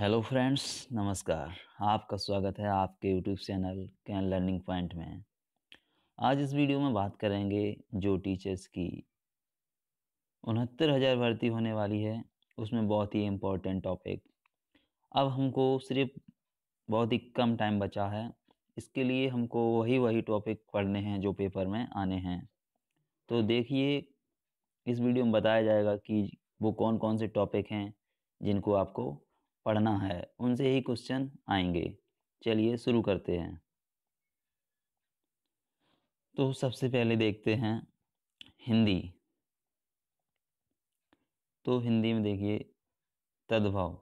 hello friends नमस्कार आपका स्वागत है आपके YouTube channel can learning point में आज इस वीडियो में बात करेंगे जो टीचर्स की उनहत्तर हज़ार भर्ती होने वाली है उसमें बहुत ही इम्पोर्टेंट टॉपिक अब हमको सिर्फ बहुत ही कम टाइम बचा है इसके लिए हमको वही वही टॉपिक पढ़ने हैं जो पेपर में आने हैं तो देखिए इस वीडियो में बताया जाएगा कि वो कौन कौन से टॉपिक हैं जिनको आपको पढ़ना है उनसे ही क्वेश्चन आएंगे चलिए शुरू करते हैं तो सबसे पहले देखते हैं हिंदी तो हिंदी में देखिए तद्भव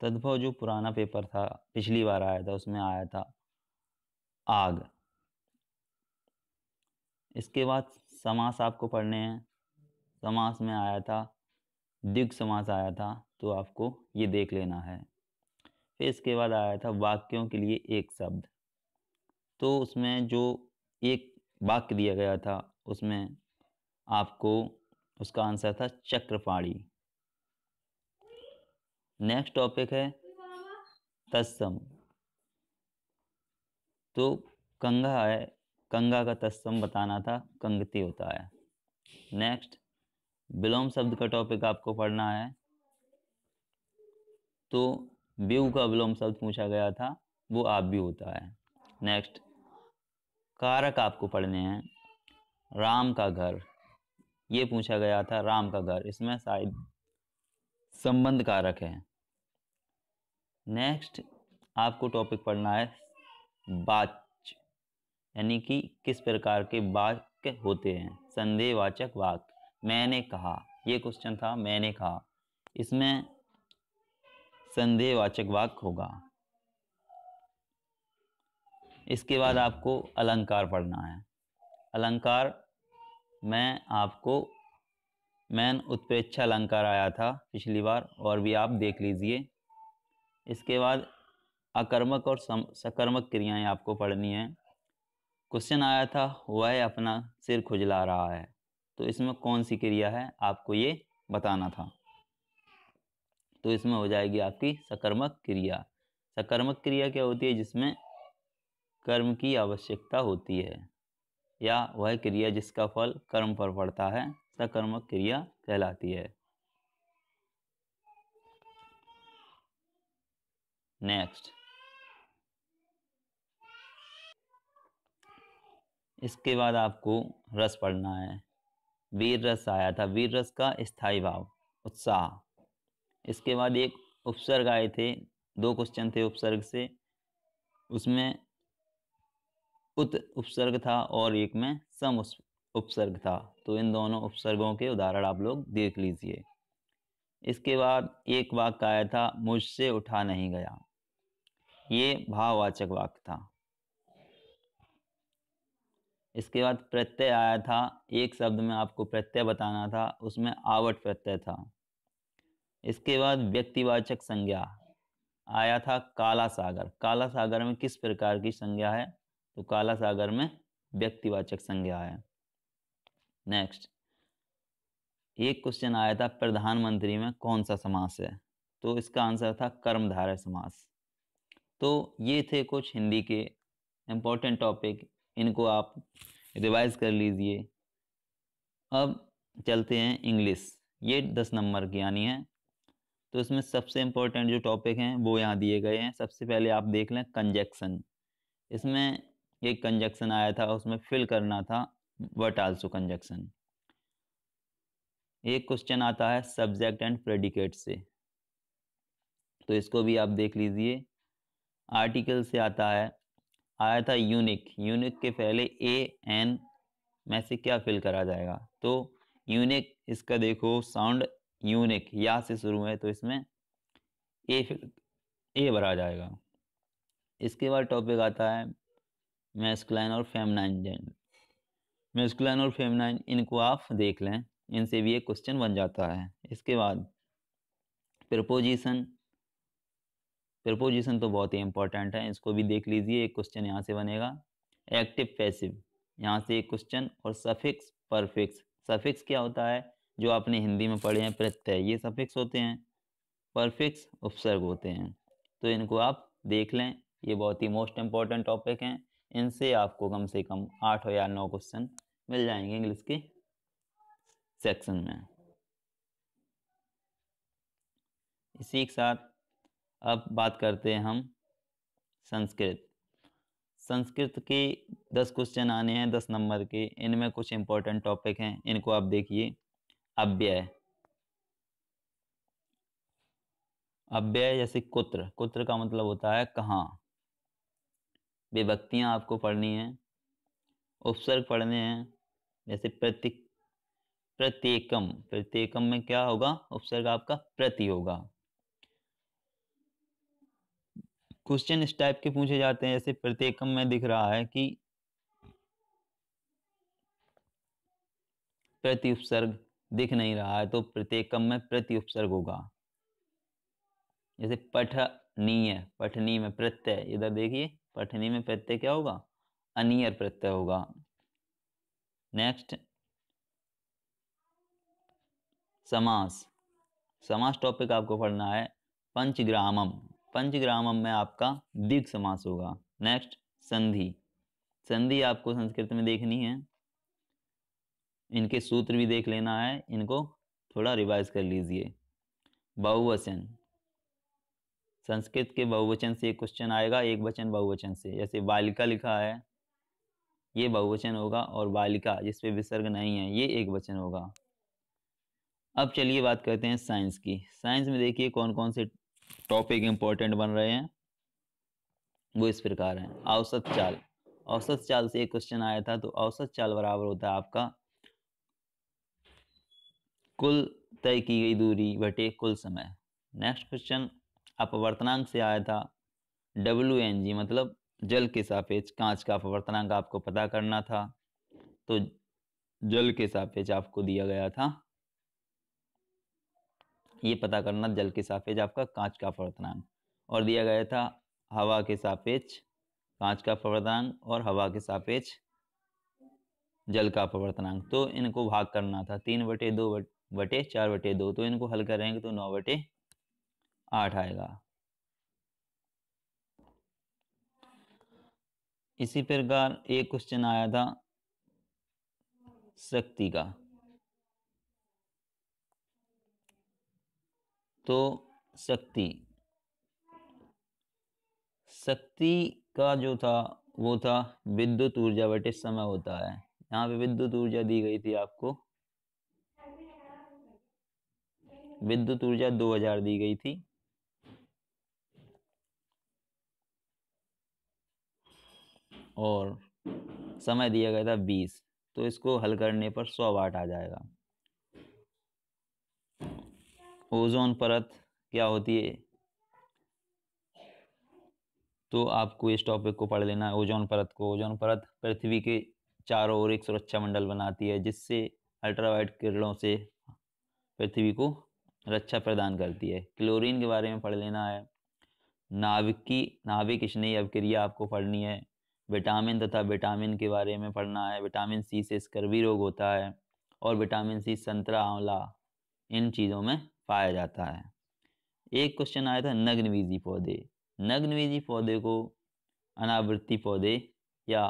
तद्भव जो पुराना पेपर था पिछली बार आया था उसमें आया था आग इसके बाद समास आपको पढ़ने हैं समास में आया था दिग समास आया था तो आपको ये देख लेना है फिर इसके बाद आया था वाक्यों के लिए एक शब्द तो उसमें जो एक वाक्य दिया गया था उसमें आपको उसका आंसर था चक्रपाणी नेक्स्ट टॉपिक है तत्सम तो कंगा है कंगा का तस्सम बताना था कंगती होता है नेक्स्ट विलोम शब्द का टॉपिक आपको पढ़ना है तो व्यू का विलोम शब्द पूछा गया था वो आप भी होता है नेक्स्ट कारक आपको पढ़ने हैं राम का घर ये पूछा गया था राम का घर इसमें शायद संबंध कारक है नेक्स्ट आपको टॉपिक पढ़ना है वाच यानी कि किस प्रकार के वाक्य होते हैं संदेहवाचक वाक्य मैंने कहा ये क्वेश्चन था मैंने कहा इसमें संदेहवाचक वाक होगा इसके बाद आपको अलंकार पढ़ना है अलंकार मैं आपको मैन उत्प्रेक्षा अलंकार आया था पिछली बार और भी आप देख लीजिए इसके बाद अकर्मक और सकर्मक क्रियाएं आपको पढ़नी है क्वेश्चन आया था वह अपना सिर खुजला रहा है तो इसमें कौन सी क्रिया है आपको ये बताना था तो इसमें हो जाएगी आपकी सकर्मक क्रिया सकर्मक क्रिया क्या होती है जिसमें कर्म की आवश्यकता होती है या वह क्रिया जिसका फल कर्म पर पड़ता है सकर्मक क्रिया कहलाती है नेक्स्ट इसके बाद आपको रस पढ़ना है वीर रस आया था वीर रस का स्थाई भाव उत्साह इसके बाद एक उपसर्ग आए थे दो क्वेश्चन थे उपसर्ग से उसमें उत उपसर्ग था और एक में सम उपसर्ग था तो इन दोनों उपसर्गों के उदाहरण आप लोग देख लीजिए इसके बाद एक वाक्य आया था मुझसे उठा नहीं गया ये भाववाचक वाक्य था इसके बाद प्रत्यय आया था एक शब्द में आपको प्रत्यय बताना था उसमें आवट प्रत्यय था इसके बाद व्यक्तिवाचक संज्ञा आया था काला सागर काला सागर में किस प्रकार की संज्ञा है तो काला सागर में व्यक्तिवाचक संज्ञा है नेक्स्ट एक क्वेश्चन आया था प्रधानमंत्री में कौन सा समास है तो इसका आंसर था कर्मधारय समास तो ये थे कुछ हिंदी के इम्पोर्टेंट टॉपिक इनको आप रिवाइज कर लीजिए अब चलते हैं इंग्लिश ये दस नंबर की यानी है तो इसमें सबसे इम्पोर्टेंट जो टॉपिक हैं वो यहाँ दिए गए हैं सबसे पहले आप देख लें कंजक्शन इसमें एक कंजक्शन आया था उसमें फिल करना था वट आल्सो कंजक्शन एक क्वेश्चन आता है सब्जेक्ट एंड प्रेडिकेट से तो इसको भी आप देख लीजिए आर्टिकल से आता है आया था यूनिक यूनिक के पहले ए एन में से क्या फिल करा जाएगा तो यूनिक इसका देखो साउंड यूनिक या से शुरू है तो इसमें ए ए भरा जाएगा इसके बाद टॉपिक आता है मैस्कुलाइन और फेमनाइन जेन मैस्कुलाइन और फेमनाइन इनको आप देख लें इनसे भी एक क्वेश्चन बन जाता है इसके बाद प्रपोजिशन प्रपोजिशन तो बहुत ही इंपॉर्टेंट है इसको भी देख लीजिए एक क्वेश्चन यहाँ से बनेगा एक्टिव पैसिव यहाँ से एक क्वेश्चन और सफिक्स परफिक्स सफिक्स क्या होता है जो आपने हिंदी में पढ़े हैं प्रत्यय ये सफिक्स होते हैं परफिक्स उपसर्ग होते हैं तो इनको आप देख लें ये बहुत ही मोस्ट इम्पॉर्टेंट टॉपिक हैं इनसे आपको कम से कम आठ या नौ क्वेश्चन मिल जाएंगे इंग्लिश के सेक्शन में इसी के साथ अब बात करते हैं हम संस्कृत संस्कृत के दस क्वेश्चन आने हैं दस नंबर के इनमें कुछ इम्पोर्टेंट टॉपिक हैं इनको आप देखिए अव्यय अव्यय जैसे कुत्र कुत्र का मतलब होता है कहा विभक्तियां आपको पढ़नी है उपसर्ग पढ़ने हैं जैसे प्रतीक प्रत्येकम प्रत्येकम में क्या होगा उपसर्ग आपका प्रति होगा क्वेश्चन इस टाइप के पूछे जाते हैं जैसे प्रत्येकम में दिख रहा है कि प्रति उपसर्ग दिख नहीं रहा है तो प्रत्येकम में प्रति उपसर्ग होगा जैसे पठनीय पठनीय में प्रत्यय इधर देखिए पठनीय में प्रत्यय क्या होगा अनियर प्रत्यय होगा नेक्स्ट समास समास टॉपिक आपको पढ़ना है पंचग्रामम पंचग्रामम में आपका दिग समास होगा नेक्स्ट संधि संधि आपको संस्कृत में देखनी है इनके सूत्र भी देख लेना है इनको थोड़ा रिवाइज कर लीजिए बहुवचन संस्कृत के बहुवचन से एक क्वेश्चन आएगा एक वचन बहुवचन से जैसे बालिका लिखा है ये बहुवचन होगा और बालिका जिसपे विसर्ग नहीं है ये एक वचन होगा अब चलिए बात करते हैं साइंस की साइंस में देखिए कौन कौन से टॉपिक इम्पोर्टेंट बन रहे हैं वो इस प्रकार हैं औसत चाल औसत चाल से एक क्वेश्चन आया था तो औसत चाल बराबर होता है आपका कुल तय की गई दूरी बटे कुल समय नेक्स्ट क्वेश्चन अपवर्तनांक से आया था डब्ल्यू एन जी मतलब जल के सापेक्ष कांच का अपवर्तनांक आपको पता करना था तो जल के सापेक्ष आपको दिया गया था ये पता करना जल के सापेक्ष आपका कांच का अपवर्तनांक और दिया गया था हवा के सापेक्ष कांच का अपवर्तनांक और हवा के सापेक्ष जल का अपवर्तनांक तो इनको भाग करना था तीन बटे दो बट बटे चार बटे दो तो इनको हल करेंगे तो नौ बटे आठ आएगा इसी प्रकार एक क्वेश्चन आया था शक्ति का तो शक्ति शक्ति का जो था वो था विद्युत ऊर्जा बटे समय होता है यहाँ पे विद्युत ऊर्जा दी गई थी आपको विद्युत ऊर्जा 2000 दी गई थी और समय दिया गया था 20 तो इसको हल करने पर 100 वाट आ जाएगा ओजोन परत क्या होती है तो आपको इस टॉपिक को पढ़ लेना है ओजोन परत को ओजोन परत पृथ्वी के चारों ओर एक सुरक्षा मंडल बनाती है जिससे अल्ट्रावाइट किरणों से पृथ्वी को रक्षा प्रदान करती है क्लोरीन के बारे में पढ़ लेना है नाभिकी नाभिक स्नेही अभिक्रिया आपको पढ़नी है विटामिन तथा विटामिन के बारे में पढ़ना है विटामिन सी से स्कर्वी रोग होता है और विटामिन सी संतरा आंवला इन चीज़ों में पाया जाता है एक क्वेश्चन आया था नग्नवीजी पौधे नग्नवीजी पौधे को अनावृत्ति पौधे या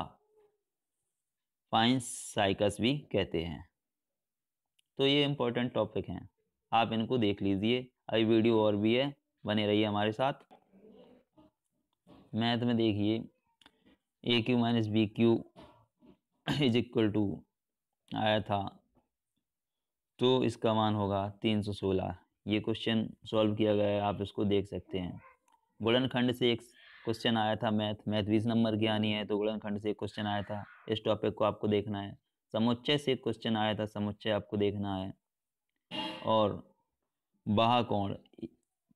पाइन साइकस भी कहते हैं तो ये इम्पोर्टेंट टॉपिक हैं आप इनको देख लीजिए अभी वीडियो और भी है बने रहिए हमारे साथ मैथ में देखिए A Q minus B Q is equal to आया था तो इसका मान होगा तीन सौ सोलह ये क्वेश्चन सॉल्व किया गया है आप इसको देख सकते हैं गुड़नखंड से एक क्वेश्चन आया था मैथ मैथ बीस नंबर की आनी है तो गुड़नखंड से एक क्वेश्चन आया था इस टॉपिक को आपको देखना है समुच्चय से एक क्वेश्चन आया था समुच्चय आपको देखना है और कोण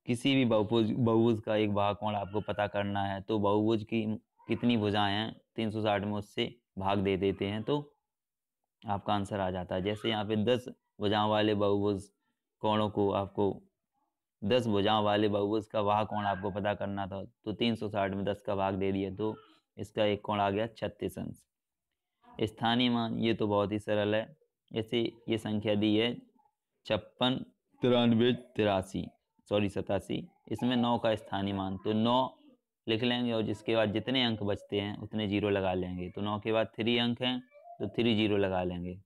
किसी भी बहुभुज बहुभुज का एक कोण आपको पता करना है तो बहुभुज की कितनी भुजाएं हैं 360 में उससे भाग दे देते हैं तो आपका आंसर आ जाता है जैसे यहाँ पे 10 भुजाओं वाले बहुभुज कोणों को आपको 10 भुजाओं वाले बहुभुज का वाह कोण आपको पता करना था तो 360 में 10 का भाग दे दिया तो इसका एक कोण आ गया छत्तीस अंश स्थानीय मान ये तो बहुत ही सरल है जैसे ये संख्या दी है छप्पन तिरानवे तिरासी सॉरी सतासी इसमें नौ का स्थानीय मान तो नौ लिख लेंगे और जिसके बाद जितने अंक बचते हैं उतने जीरो लगा लेंगे तो नौ के बाद थ्री अंक हैं तो थ्री जीरो लगा लेंगे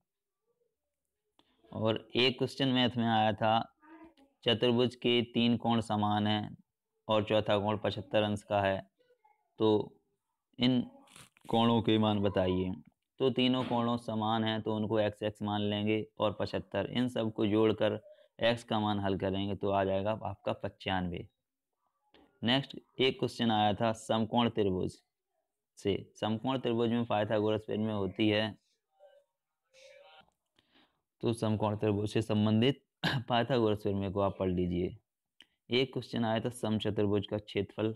और एक क्वेश्चन मैथ में आया था चतुर्भुज के तीन कोण समान हैं और चौथा कोण पचहत्तर अंश का है तो इन कोणों के मान बताइए तो तीनों कोणों समान हैं तो उनको एक्स एक्स मान लेंगे और पचहत्तर इन सब को जोड़कर एक्स का मान हल करेंगे तो आ जाएगा आपका पचानवे नेक्स्ट एक क्वेश्चन आया था समकोण त्रिभुज से समकोण त्रिभुज में पाइथागोरस पेन में होती है तो समकोण त्रिभुज से संबंधित पाइथागोरस प्रमेय को आप पढ़ लीजिए एक क्वेश्चन आया था समचतुर्भुज का क्षेत्रफल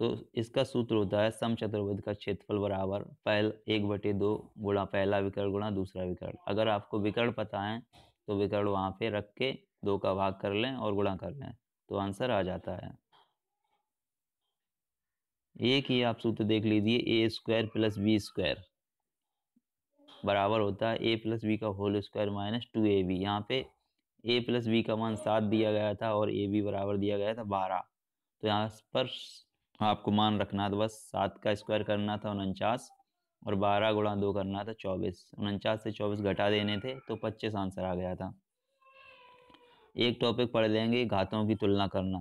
तो इसका सूत्र होता है सम चतुर्भुज का क्षेत्रफल बराबर पहल एक बटे दो गुणा पहला विकर्ण गुणा दूसरा विकर्ण अगर आपको विकर्ण पता है तो विकर्ण वहाँ पे रख के दो का भाग कर लें और गुणा कर लें तो आंसर आ जाता है एक ही आप सूत्र देख लीजिए A square plus B square बराबर होता है ए प्लस बी का whole square minus two A B यहाँ पे ए प्लस बी का मान सात दिया गया था और ए बी बराबर दिया गया था बारह तो यहाँ पर आपको मान रखना था बस सात का स्क्वायर करना था उनचास और बारह गुणा दो करना था चौबीस उनचास से चौबीस घटा देने थे तो पच्चीस आंसर आ गया था एक टॉपिक पढ़ लेंगे घातों की तुलना करना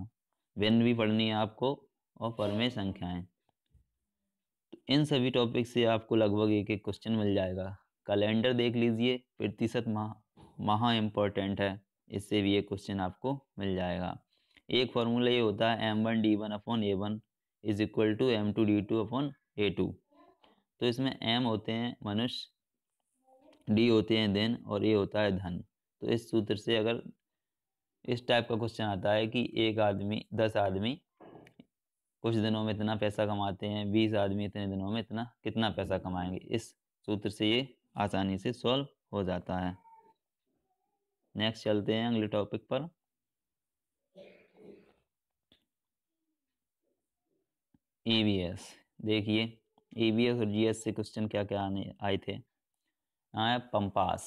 वेन भी पढ़नी है आपको और परमेय संख्याएं तो इन सभी टॉपिक से आपको लगभग एक एक क्वेश्चन मिल जाएगा कैलेंडर देख लीजिए प्रतिशत माह महा इम्पोर्टेंट है इससे भी एक क्वेश्चन आपको मिल जाएगा एक फार्मूला ये होता है M one D one upon A one is equal to M two D two upon A two तो इसमें एम होते हैं मनुष्य डी होते हैं देन और ए होता है धन तो इस सूत्र से अगर इस टाइप का क्वेश्चन आता है कि एक आदमी दस आदमी कुछ दिनों में इतना पैसा कमाते हैं बीस आदमी इतने दिनों में इतना कितना पैसा कमाएंगे इस सूत्र से ये आसानी से सॉल्व हो जाता है नेक्स्ट चलते हैं अगले टॉपिक पर एस देखिए एस और जीएस से क्वेश्चन क्या क्या आने आए थे आया पंपास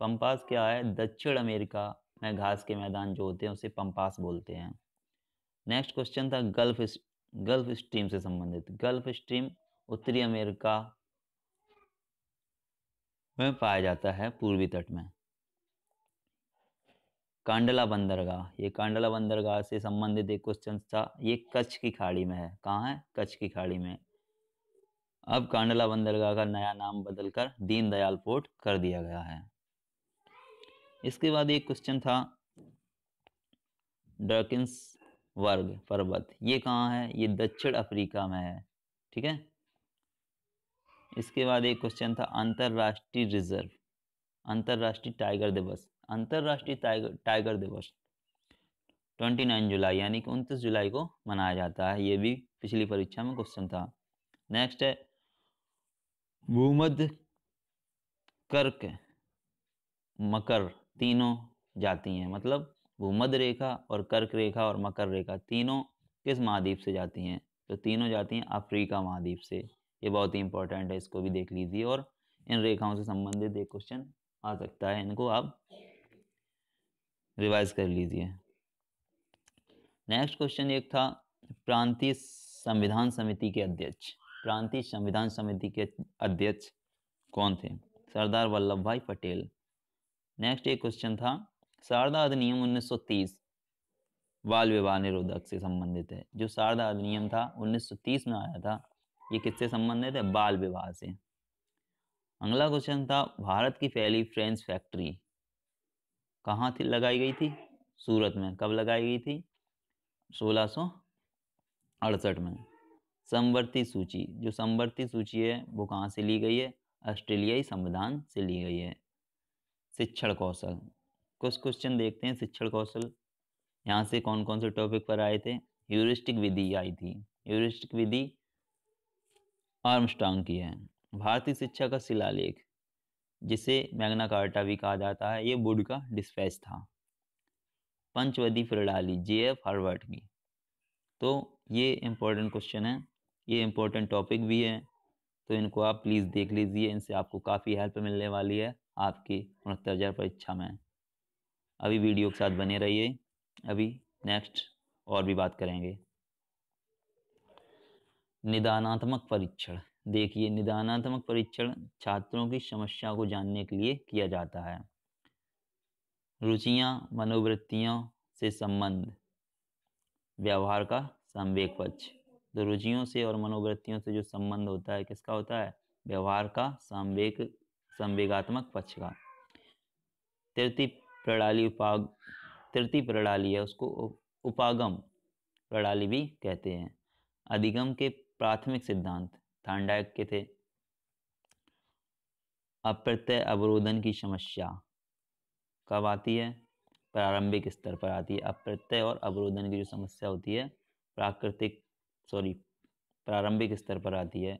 पंपास क्या है दक्षिण अमेरिका में घास के मैदान जो होते हैं उसे पंपास बोलते हैं नेक्स्ट क्वेश्चन था गल्फ गल्फ स्ट्रीम से संबंधित गल्फ स्ट्रीम उत्तरी अमेरिका में पाया जाता है पूर्वी तट में कांडला बंदरगाह ये कांडला बंदरगाह से संबंधित एक क्वेश्चन था ये कच्छ की खाड़ी में है कहाँ है कच्छ की खाड़ी में अब कांडला बंदरगाह का नया नाम बदलकर दीनदयाल पोर्ट कर दिया गया है इसके बाद एक क्वेश्चन था डर्किंस वर्ग पर्वत ये कहाँ है ये दक्षिण अफ्रीका में है ठीक है इसके बाद एक क्वेश्चन था अंतर्राष्ट्रीय रिजर्व अंतर्राष्ट्रीय टाइगर दिवस अंतर्राष्ट्रीय टाइगर टाइगर दिवस 29 जुलाई यानी कि 29 जुलाई को मनाया जाता है ये भी पिछली परीक्षा में क्वेश्चन था नेक्स्ट है भूमध कर्क मकर तीनों जाती हैं मतलब भूमध रेखा और कर्क रेखा और मकर रेखा तीनों किस महाद्वीप से जाती हैं तो तीनों जाती हैं अफ्रीका महाद्वीप से ये बहुत ही इंपॉर्टेंट है इसको भी देख लीजिए और इन रेखाओं से संबंधित एक क्वेश्चन आ सकता है इनको आप रिवाइज कर लीजिए नेक्स्ट क्वेश्चन एक था प्रांतीय संविधान समिति के अध्यक्ष प्रांतीय संविधान समिति के अध्यक्ष कौन थे सरदार वल्लभ भाई पटेल नेक्स्ट एक क्वेश्चन था शारदा अधिनियम 1930 बाल विवाह निरोधक से संबंधित है जो शारदा अधिनियम था 1930 में आया था ये किससे संबंधित है बाल विवाह से अगला क्वेश्चन था भारत की पहली फ्रेंच फैक्ट्री कहाँ थी लगाई गई थी सूरत में कब लगाई गई थी सोलह में संवर्ती सूची जो संवर्ती सूची है वो कहाँ से ली गई है ऑस्ट्रेलियाई संविधान से ली गई है शिक्षण कौशल कुछ क्वेश्चन देखते हैं शिक्षण कौशल यहाँ से कौन कौन से टॉपिक पर आए थे ह्यूरिस्टिक विधि आई थी ह्यूरिस्टिक विधि आर्मस्टांग की है भारतीय शिक्षा का शिलालेख जिसे मैग्ना कार्टा भी कहा जाता है ये बुड का डिस्पैच था पंचवदी प्रणाली जे एफ हार्वर्ट की तो ये इम्पोर्टेंट क्वेश्चन है ये इम्पोर्टेंट टॉपिक भी है तो इनको आप प्लीज़ देख लीजिए इनसे आपको काफ़ी हेल्प मिलने वाली है आपकी उनहत्तर हज़ार परीक्षा में अभी वीडियो के साथ बने रहिए अभी नेक्स्ट और भी बात करेंगे निदानात्मक परीक्षण देखिए निदानात्मक परीक्षण छात्रों की समस्या को जानने के लिए किया जाता है रुचियां मनोवृत्तियों से संबंध व्यवहार का संवेक पक्ष तो रुचियों से और मनोवृत्तियों से जो संबंध होता है किसका होता है व्यवहार का संवेक संवेगात्मक पक्ष का तृतीय प्रणाली उपाग तृतीय प्रणाली है उसको उपागम प्रणाली भी कहते हैं अधिगम के प्राथमिक सिद्धांत थांडायक के थे अप्रत्यय अवरोधन की समस्या कब आती है प्रारंभिक स्तर पर आती है अप्रत्यय और अवरोधन की जो समस्या होती है प्राकृतिक सॉरी प्रारंभिक स्तर पर आती है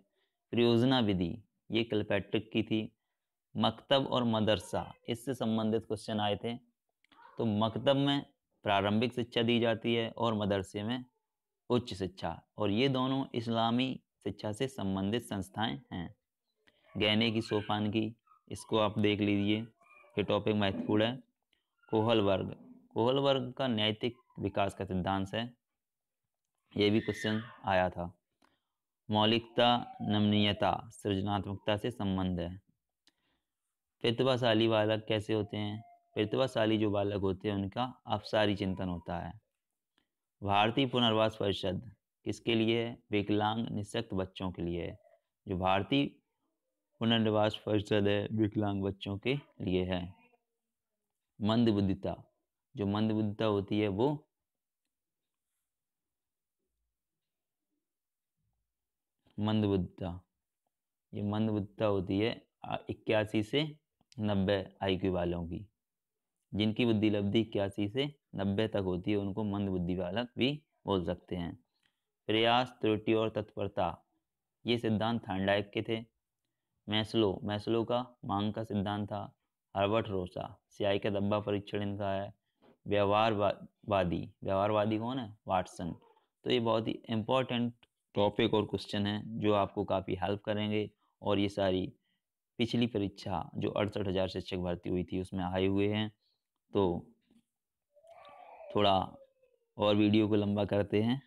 प्रयोजना विधि ये कल्पैट्रिक की थी मकतब और मदरसा इससे संबंधित क्वेश्चन आए थे तो मकतब में प्रारंभिक शिक्षा दी जाती है और मदरसे में उच्च शिक्षा और ये दोनों इस्लामी शिक्षा से संबंधित संस्थाएं हैं गहने की सोपान की इसको आप देख लीजिए ये टॉपिक महत्वपूर्ण है कोहल वर्ग कोहल वर्ग का नैतिक विकास का सिद्धांत है ये भी क्वेश्चन आया था मौलिकता नमनीयता सृजनात्मकता से संबंध है प्रतिभाशाली बालक कैसे होते हैं प्रतिभाशाली जो बालक होते हैं उनका अपसारी चिंतन होता है भारतीय पुनर्वास परिषद किसके लिए है विकलांग निशक्त बच्चों के लिए है जो भारतीय पुनर्निवास परिषद है विकलांग बच्चों के लिए है मंदबुद्धिता जो मंदबुद्धिता होती है वो मंदबुद्धिता ये मंदबुद्धिता होती है इक्यासी से नब्बे आईक्यू वालों की जिनकी बुद्धि लब्धि इक्यासी से नब्बे तक होती है उनको मंदबुद्धि वालक भी बोल सकते हैं प्रयास त्रुटि और तत्परता ये सिद्धांत थांडाइक के थे मैस्लो मैस्लो का मांग का सिद्धांत था हर्बर्ट रोसा सियाई का दब्बा परीक्षण इनका है व्यवहारवादी व्यवहारवादी कौन है वाटसन तो ये बहुत ही इम्पोर्टेंट टॉपिक और क्वेश्चन है जो आपको काफ़ी हेल्प करेंगे और ये सारी पिछली परीक्षा जो अड़सठ हज़ार शिक्षक भर्ती हुई थी उसमें आए हुए हैं तो थोड़ा और वीडियो को लंबा करते हैं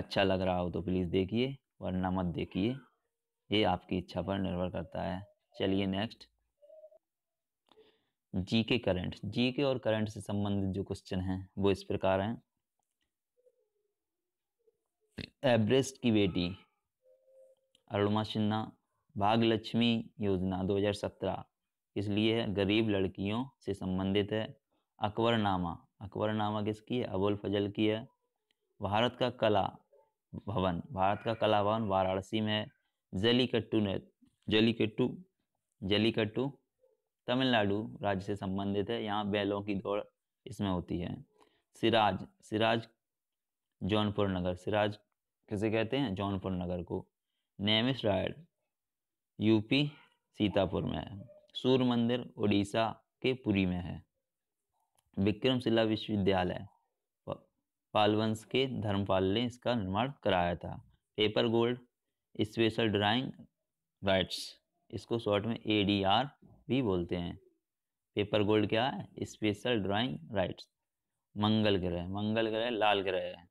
अच्छा लग रहा हो तो प्लीज़ देखिए वरना मत देखिए ये आपकी इच्छा पर निर्भर करता है चलिए नेक्स्ट जी के करंट जी के और करंट से संबंधित जो क्वेश्चन हैं वो इस प्रकार हैं एवरेस्ट की बेटी अरुणमा सिन्हा भाग्यलक्ष्मी योजना 2017 इसलिए गरीब लड़कियों से संबंधित है अकबरनामा अकबरनामा किसकी है अबुल फजल की है भारत का कला भवन भारत का कला भवन वाराणसी में है जलीकट्टू ने जलीकट्टू जलीकट्टू तमिलनाडु राज्य से संबंधित है यहाँ बैलों की दौड़ इसमें होती है सिराज सिराज जौनपुर नगर सिराज किसे कहते हैं जौनपुर नगर को नैमिश रायड यूपी सीतापुर में है सूर्य मंदिर उड़ीसा के पुरी में है विक्रमशिला विश्वविद्यालय पालवंश के धर्मपाल ने इसका निर्माण कराया था paper gold special drawing rights इसको शॉर्ट में ए डी आर भी बोलते हैं पेपर गोल्ड क्या है स्पेशल ड्राइंग राइट्स मंगल ग्रह मंगल ग्रह लाल ग्रह है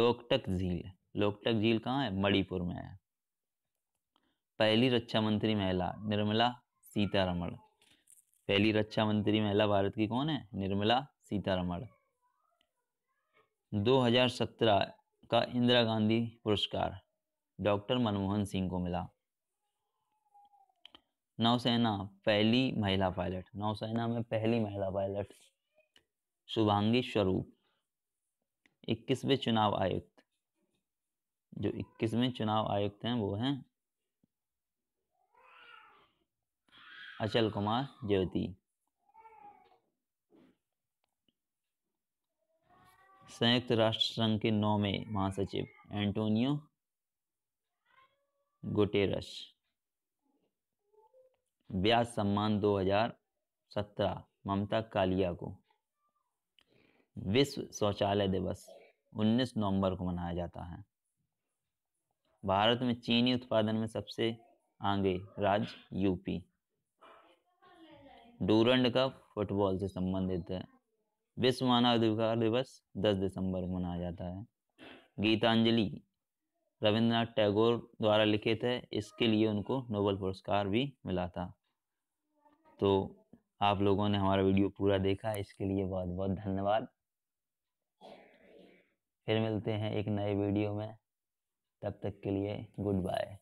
लोकटक झील लोकटक झील कहाँ है मणिपुर में है पहली रक्षा मंत्री महिला निर्मला सीतारमण पहली रक्षा मंत्री महिला भारत की कौन है निर्मला सीतारमण 2017 का इंदिरा गांधी पुरस्कार डॉक्टर मनमोहन सिंह को मिला नौसेना पहली महिला पायलट नौसेना में पहली महिला पायलट शुभांगी स्वरूप इक्कीसवें चुनाव आयुक्त जो इक्कीसवें चुनाव आयुक्त हैं वो हैं अचल कुमार ज्योति संयुक्त राष्ट्र संघ के नौवे महासचिव एंटोनियो गुटेरस व्यास सम्मान 2017 ममता कालिया को विश्व शौचालय दिवस 19 नवंबर को मनाया जाता है भारत में चीनी उत्पादन में सबसे आगे राज्य यूपी डूरंड कप फुटबॉल से संबंधित है विश्व मानव अधिकार दिवस 10 दिसंबर को मनाया जाता है गीतांजलि रविंद्रनाथ टैगोर द्वारा लिखित है इसके लिए उनको नोबल पुरस्कार भी मिला था तो आप लोगों ने हमारा वीडियो पूरा देखा इसके लिए बहुत बहुत धन्यवाद फिर मिलते हैं एक नए वीडियो में तब तक के लिए गुड बाय